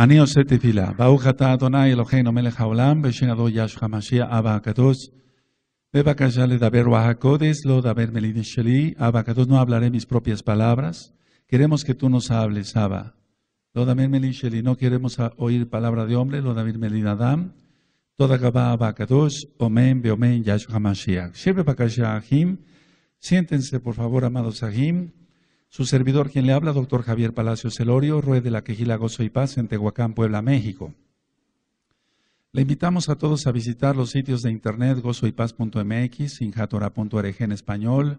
anyo se te pila baugata atonai el ojeno melhaulam beshe na doyash hamashia aba hakadush. beba kashalit abeir wa lo da beber meli dishelay aba kado no hablaré mis propias palabras. queremos que tú nos hables, aba. Lo meli dishelay no queremos oír palabra de hombre lo da melinadam. meli dadam. toda kaba hakadush omen bebi men yasho hamashia abechebba kashalit abeir siéntense por favor, amados sahim. Su servidor, quien le habla, doctor Javier Palacio Celorio, rue de la Quejila Gozo y Paz, en Tehuacán, Puebla, México. Le invitamos a todos a visitar los sitios de internet gozoypaz.mx, sinjatora.org en español,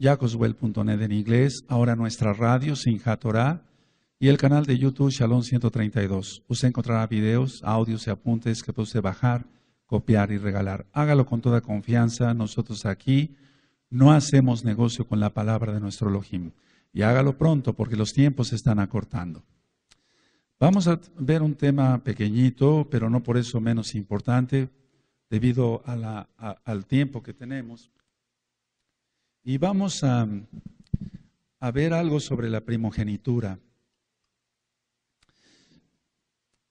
jacoswell.net en inglés, ahora nuestra radio, Sinjatora, y el canal de YouTube Shalom 132. Usted encontrará videos, audios y apuntes que puede bajar, copiar y regalar. Hágalo con toda confianza. Nosotros aquí no hacemos negocio con la palabra de nuestro Elohim y hágalo pronto porque los tiempos se están acortando. Vamos a ver un tema pequeñito, pero no por eso menos importante, debido al tiempo que tenemos. Y vamos a, ver algo sobre la primogenitura.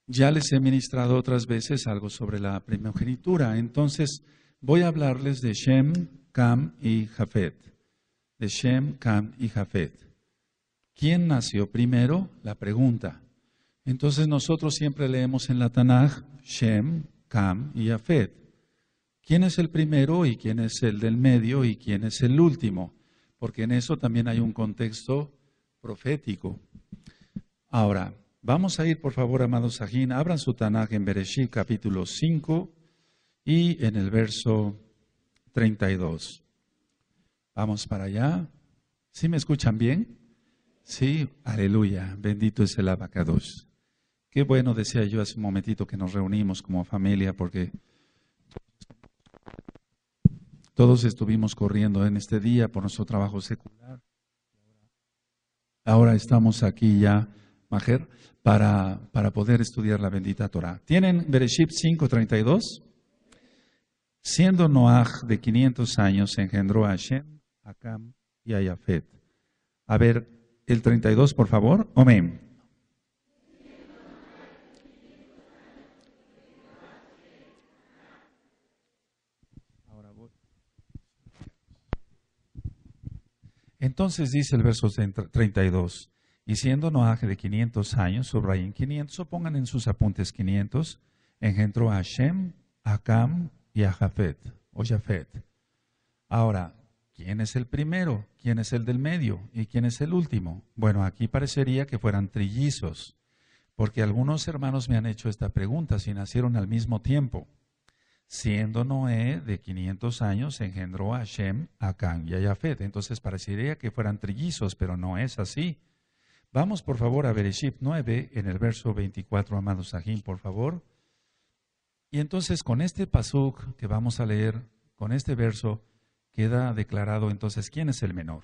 Ya les he ministrado otras veces algo sobre la primogenitura, entonces voy a hablarles de Shem, Cam y Jafet. De Shem, Cam y Jafet. ¿Quién nació primero? La pregunta. Entonces nosotros siempre leemos en la Tanaj Shem, Kam y Afed. ¿Quién es el primero y quién es el del medio y quién es el último? Porque en eso también hay un contexto profético. Ahora, vamos a ir por favor, amados Sajín, abran su Tanaj en Bereshit capítulo 5 y en el verso 32. Vamos para allá. ¿Sí me escuchan bien? Sí, aleluya, bendito es el abacados. Qué bueno, decía yo hace un momentito, que nos reunimos como familia porque todos estuvimos corriendo en este día por nuestro trabajo secular. Ahora estamos aquí ya, Majer, para, para poder estudiar la bendita Torah. ¿Tienen Bereshit 5.32? Siendo Noaj de 500 años, engendró a Shem, a Cam y a Yafet. A ver, el 32, por favor. Amén. Entonces dice el verso 32, y siendo Noaje de 500 años, subrayen 500, o pongan en sus apuntes 500, engendró a Shem, a Cam y a Jafet, o Jafet. Ahora, ¿Quién es el primero? ¿Quién es el del medio? ¿Y quién es el último? Bueno, aquí parecería que fueran trillizos, porque algunos hermanos me han hecho esta pregunta, si nacieron al mismo tiempo. Siendo Noé de 500 años, engendró a Shem, a Can y a Yafet. Entonces parecería que fueran trillizos, pero no es así. Vamos por favor a Bereshit 9, en el verso 24, amado Sahim, por favor. Y entonces con este pasuk que vamos a leer, con este verso, queda declarado entonces quién es el menor.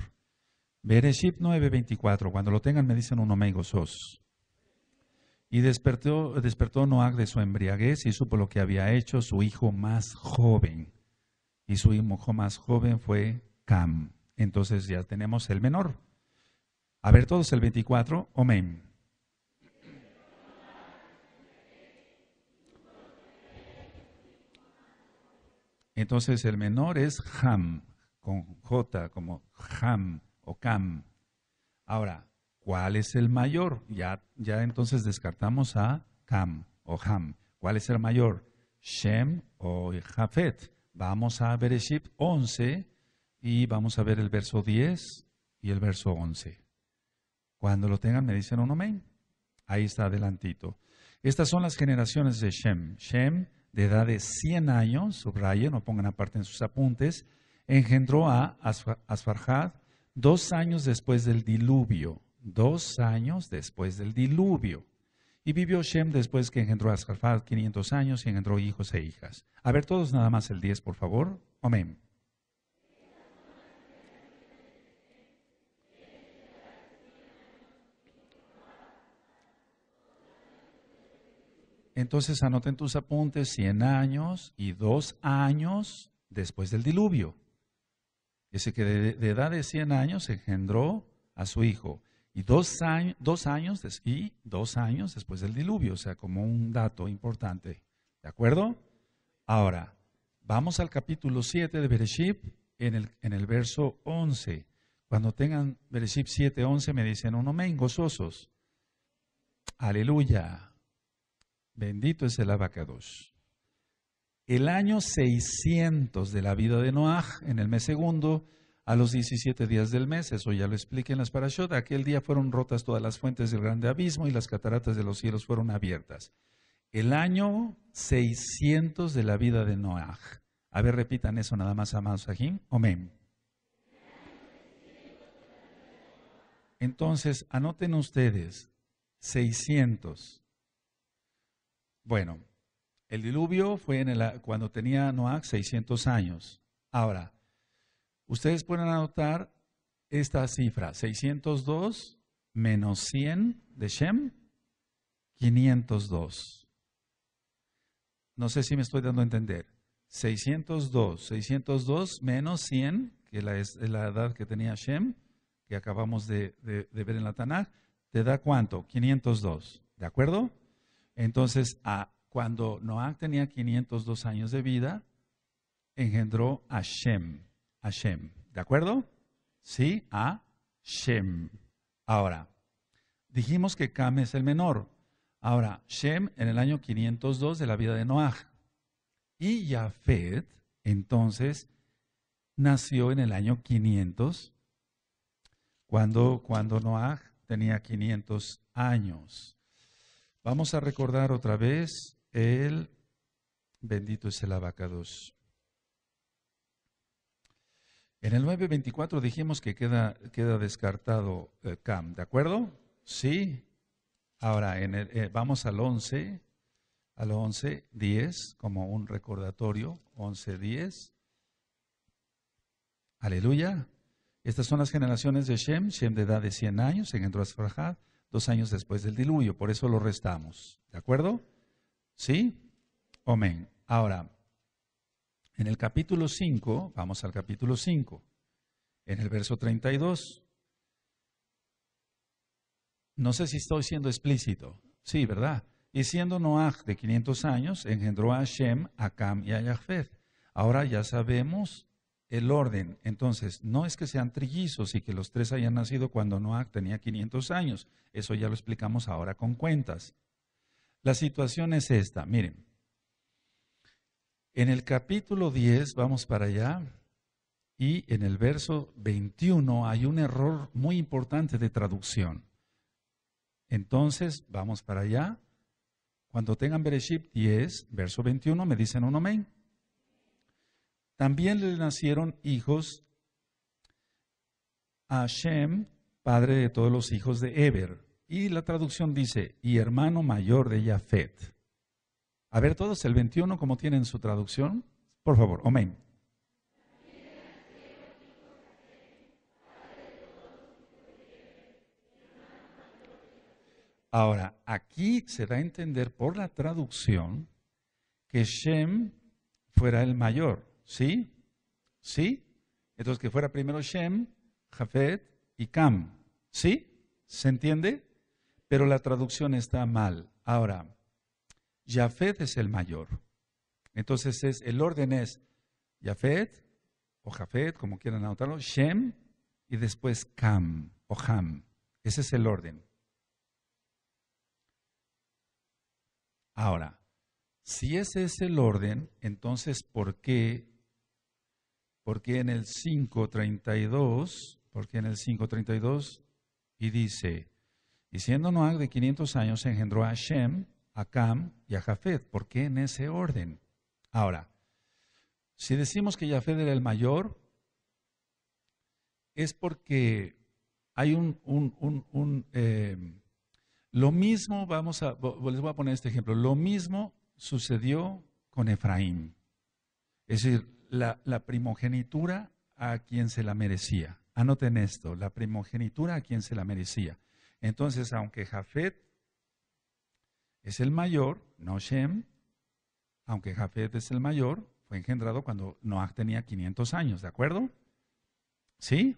Bereshit 9:24, cuando lo tengan me dicen un omega sos. Y despertó, despertó de su embriaguez y supo lo que había hecho su hijo más joven. Y su hijo más joven fue Cam. Entonces ya tenemos el menor. A ver todos el 24, Omen. Entonces el menor es Ham, con J, como Ham o Cam. Ahora, ¿cuál es el mayor? Ya, entonces descartamos a Cam o Ham. ¿Cuál es el mayor? Shem o Jafet. Vamos a ver Bereshit 11 y vamos a ver el verso 10 y el verso 11. Cuando lo tengan me dicen un amén. Ahí está adelantito. Estas son las generaciones de Shem. Shem de edad de 100 años, subrayen o pongan aparte en sus apuntes, engendró a Asfarjad dos años después del diluvio, dos años después del diluvio. Y vivió Shem después que engendró a Asfarjad 500 años y engendró hijos e hijas. A ver todos nada más el 10, por favor. Amén. Entonces anoten tus apuntes 100 años y 2 años después del diluvio. ese que de, edad de 100 años engendró a su hijo y dos, dos años y dos años después del diluvio, o sea, como un dato importante. ¿De acuerdo? Ahora, vamos al capítulo 7 de Bereshit en el, en el verso 11. Cuando tengan Bereshit 7, 11, me dicen un oh, men gozosos. Aleluya. Bendito es el abacados. El año 600 de la vida de Noah, en el mes segundo, a los 17 días del mes, eso ya lo expliqué en las parashot, aquel día fueron rotas todas las fuentes del grande abismo y las cataratas de los cielos fueron abiertas. El año 600 de la vida de Noaj. A ver, repitan eso nada más, amados o Amén. Entonces, anoten ustedes, 600 bueno, el diluvio fue en el, cuando tenía Noah 600 años. Ahora, ustedes pueden anotar esta cifra, 602 menos 100 de Shem, 502. No sé si me estoy dando a entender. 602, 602 menos 100, que es, la edad que tenía Shem, que acabamos de, ver en la Tanakh, te da cuánto? 502. ¿De acuerdo? Entonces, cuando Noah tenía 502 años de vida, engendró a Shem. ¿De acuerdo? Sí, a Shem. Ahora, dijimos que Cam es el menor. Ahora, Shem en el año 502 de la vida de Noah. Y Jafet, entonces, nació en el año 500, cuando, cuando Noah tenía 500 años. Vamos a recordar otra vez el bendito es el abacados. En el 9.24 dijimos que queda, descartado eh, Cam, ¿de acuerdo? Sí. Ahora, eh, vamos al 11, al 11.10, como un recordatorio, 11.10. Aleluya. Estas son las generaciones de Shem, Shem de edad de 100 años, en a frajad dos años después del diluvio. Por eso lo restamos. ¿De acuerdo? ¿Sí? Amén. Ahora, en el capítulo 5, vamos al capítulo 5, en el verso 32. No sé si estoy siendo explícito. Sí, ¿verdad? Y siendo Noaj de 500 años, engendró a Shem, a Cam y a Yafet. Ahora ya sabemos el orden. Entonces, no es que sean trillizos y que los tres hayan nacido cuando Noah tenía 500 años. Eso ya lo explicamos ahora con cuentas. La situación es esta, miren. En el capítulo 10, vamos para allá, y en el verso 21 hay un error muy importante de traducción. Entonces, vamos para allá. Cuando tengan Bereshit 10, verso 21, me dicen un amén. También le nacieron hijos a Shem, padre de todos los hijos de Eber. Y la traducción dice, y hermano mayor de Jafet. A ver todos el 21, como tienen su traducción? Por favor, amén. Ahora, aquí se da a entender por la traducción que Shem fuera el mayor. ¿Sí? ¿Sí? Entonces que fuera primero Shem, Jafet y Cam. ¿Sí? ¿Se entiende? Pero la traducción está mal. Ahora, Jafet es el mayor. Entonces es, el orden es Jafet o Jafet, como quieran anotarlo, Shem y después Cam o Ham. Ese es el orden. Ahora, si ese es el orden, entonces ¿por qué porque en el 532, porque en el 532, y dice, y siendo Noah de 500 años, engendró a Shem, a Cam y a Jafet. ¿Por qué en ese orden? Ahora, si decimos que Jafet era el mayor, es porque hay un, un, un, eh, lo mismo, vamos a, les voy a poner este ejemplo, lo mismo sucedió con Efraín. Es decir, la, primogenitura a quien se la merecía. Anoten esto, la primogenitura a quien se la merecía. Entonces, aunque Jafet es el mayor, no Shem, aunque Jafet es el mayor, fue engendrado cuando Noah tenía 500 años, ¿de acuerdo? ¿Sí?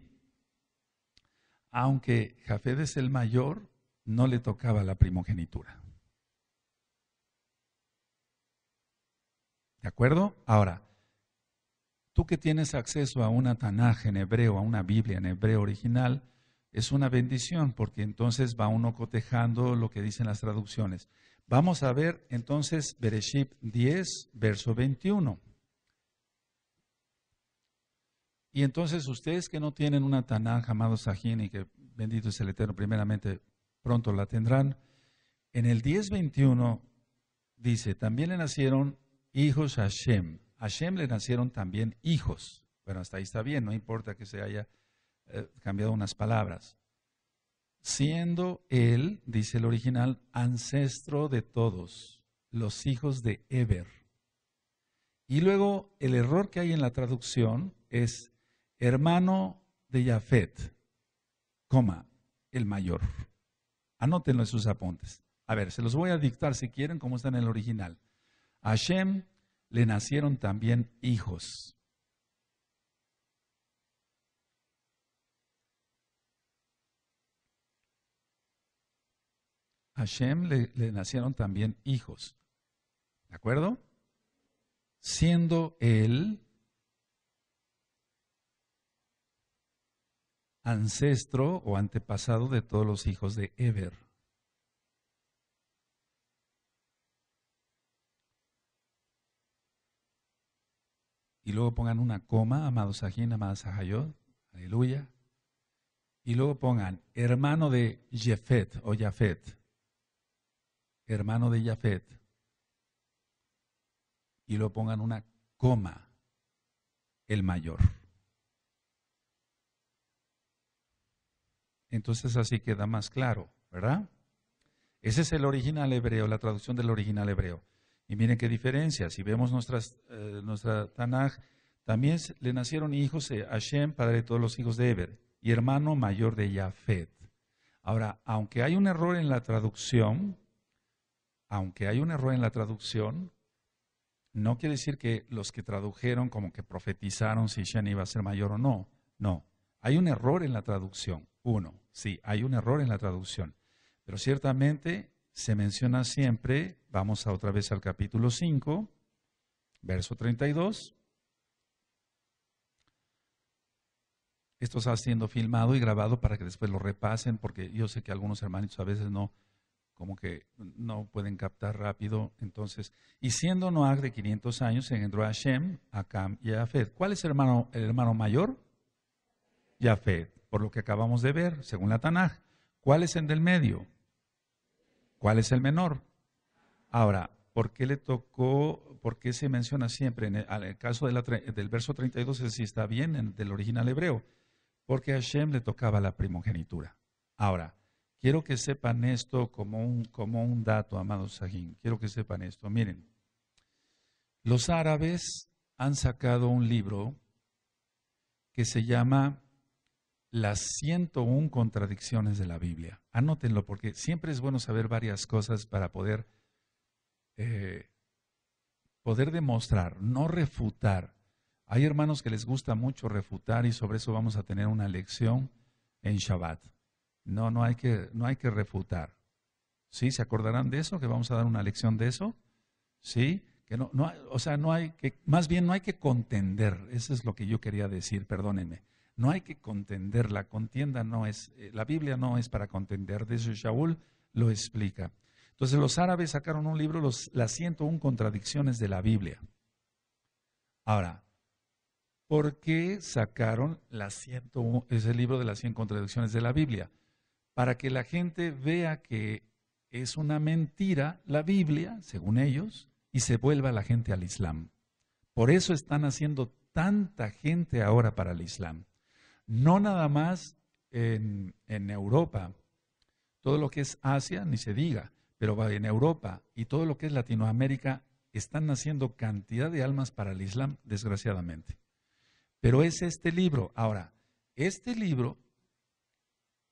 Aunque Jafet es el mayor, no le tocaba la primogenitura. ¿De acuerdo? Ahora, Tú que tienes acceso a una Tanaj en hebreo, a una Biblia en hebreo original, es una bendición porque entonces va uno cotejando lo que dicen las traducciones. Vamos a ver entonces Bereshit 10, verso 21. Y entonces ustedes que no tienen una Tanaj, amados Sajín, y que bendito es el Eterno, primeramente pronto la tendrán, en el 21 dice, también le nacieron hijos a Shem, a Shem le nacieron también hijos. Bueno, hasta ahí está bien, no importa que se haya eh, cambiado unas palabras. Siendo él, dice el original, ancestro de todos los hijos de Eber. Y luego el error que hay en la traducción es hermano de Jafet, coma, el mayor. Anótenlo en sus apuntes. A ver, se los voy a dictar si quieren como está en el original. Hashem le nacieron también hijos. A Shem le, nacieron también hijos. ¿De acuerdo? Siendo él ancestro o antepasado de todos los hijos de Eber. y luego pongan una coma, amados Sajín, amados aleluya, y luego pongan hermano de Jefet o Jafet, hermano de Jafet, y luego pongan una coma, el mayor. Entonces así queda más claro, ¿verdad? Ese es el original hebreo, la traducción del original hebreo. Y miren qué diferencia. Si vemos eh, nuestra Tanaj, también le nacieron hijos eh, a Shem, padre de todos los hijos de Eber, y hermano mayor de Yafet. Ahora, aunque hay un error en la traducción, aunque hay un error en la traducción, no quiere decir que los que tradujeron como que profetizaron si Shem iba a ser mayor o no. No, hay un error en la traducción. Uno, sí, hay un error en la traducción. Pero ciertamente se menciona siempre, vamos a otra vez al capítulo 5, verso 32. Esto está siendo filmado y grabado para que después lo repasen, porque yo sé que algunos hermanitos a veces no, como que no pueden captar rápido. Entonces, y siendo Noah de 500 años, engendró a Shem, a Cam y a Afed. ¿Cuál es el hermano, el hermano mayor? Jafet, por lo que acabamos de ver, según la Tanaj. ¿Cuál es el del medio? ¿Cuál es el menor? Ahora, ¿por qué le tocó, por qué se menciona siempre en el, caso del verso 32, si está bien del original hebreo? Porque a Hashem le tocaba la primogenitura. Ahora, quiero que sepan esto como un, como un dato, amados Sajín. Quiero que sepan esto. Miren, los árabes han sacado un libro que se llama las 101 contradicciones de la Biblia. Anótenlo porque siempre es bueno saber varias cosas para poder, eh, poder demostrar, no refutar. Hay hermanos que les gusta mucho refutar y sobre eso vamos a tener una lección en Shabbat. No, no hay que, no hay que refutar. ¿Sí? ¿Se acordarán de eso? ¿Que vamos a dar una lección de eso? ¿Sí? Que no, no, o sea, no hay que, más bien no hay que contender. Eso es lo que yo quería decir, perdónenme. No hay que contender, la contienda no es, eh, la Biblia no es para contender, de eso Shaul lo explica. Entonces los árabes sacaron un libro, los, las 101 contradicciones de la Biblia. Ahora, ¿por qué sacaron las 101, ese libro de las 100 contradicciones de la Biblia? Para que la gente vea que es una mentira la Biblia, según ellos, y se vuelva la gente al Islam. Por eso están haciendo tanta gente ahora para el Islam no nada más en, Europa, todo lo que es Asia, ni se diga, pero en Europa y todo lo que es Latinoamérica están naciendo cantidad de almas para el Islam, desgraciadamente. Pero es este libro. Ahora, este libro,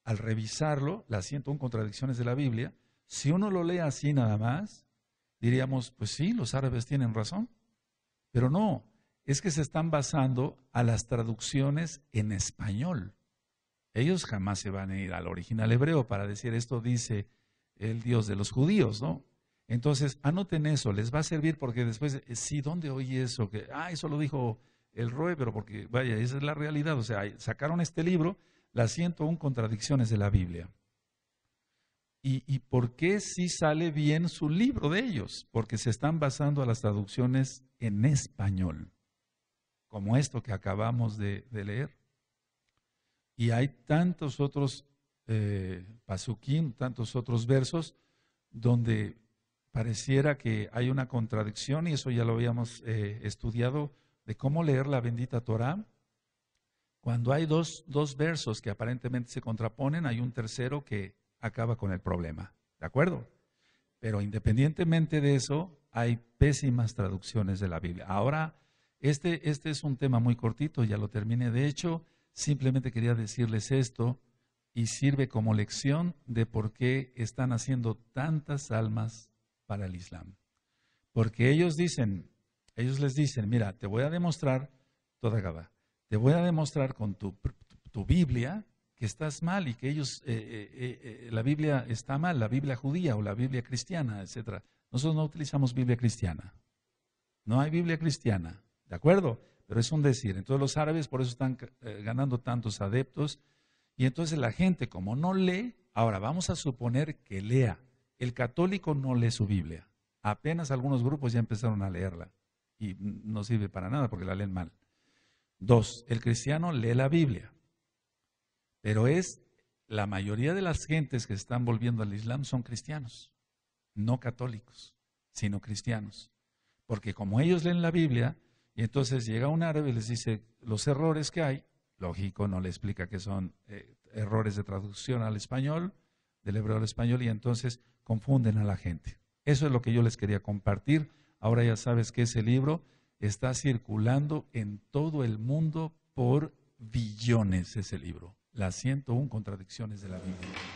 al revisarlo, siento 101 contradicciones de la Biblia, si uno lo lee así nada más, diríamos, pues sí, los árabes tienen razón. Pero no, es que se están basando a las traducciones en español. Ellos jamás se van a ir al original hebreo para decir esto dice el Dios de los judíos, ¿no? Entonces, anoten eso, les va a servir porque después, eh, sí, ¿dónde oí eso? Que, ah, eso lo dijo el Roe, pero porque, vaya, esa es la realidad. O sea, sacaron este libro, las 101 contradicciones de la Biblia. ¿Y, por qué sí sale bien su libro de ellos? Porque se están basando a las traducciones en español como esto que acabamos de, leer. Y hay tantos otros eh, tantos otros versos, donde pareciera que hay una contradicción, y eso ya lo habíamos eh, estudiado, de cómo leer la bendita Torah. Cuando hay dos, dos versos que aparentemente se contraponen, hay un tercero que acaba con el problema. ¿De acuerdo? Pero independientemente de eso, hay pésimas traducciones de la Biblia. Ahora este, este, es un tema muy cortito, ya lo terminé. De hecho, simplemente quería decirles esto y sirve como lección de por qué están haciendo tantas almas para el Islam. Porque ellos dicen, ellos les dicen, mira, te voy a demostrar, toda Gaba, te voy a demostrar con tu, Biblia que estás mal y que ellos, eh, eh, eh, la Biblia está mal, la Biblia judía o la Biblia cristiana, etc. Nosotros no utilizamos Biblia cristiana. No hay Biblia cristiana. ¿De acuerdo? Pero es un decir. Entonces los árabes por eso están eh, ganando tantos adeptos. Y entonces la gente, como no lee, ahora vamos a suponer que lea. El católico no lee su Biblia. Apenas algunos grupos ya empezaron a leerla. Y no sirve para nada porque la leen mal. Dos, el cristiano lee la Biblia. Pero es la mayoría de las gentes que están volviendo al Islam son cristianos, no católicos, sino cristianos. Porque como ellos leen la Biblia, y entonces llega un árabe y les dice los errores que hay. Lógico, no le explica que son eh, errores de traducción al español, del hebreo al español, y entonces confunden a la gente. Eso es lo que yo les quería compartir. Ahora ya sabes que ese libro está circulando en todo el mundo por billones, ese libro. Las 101 contradicciones de la Biblia.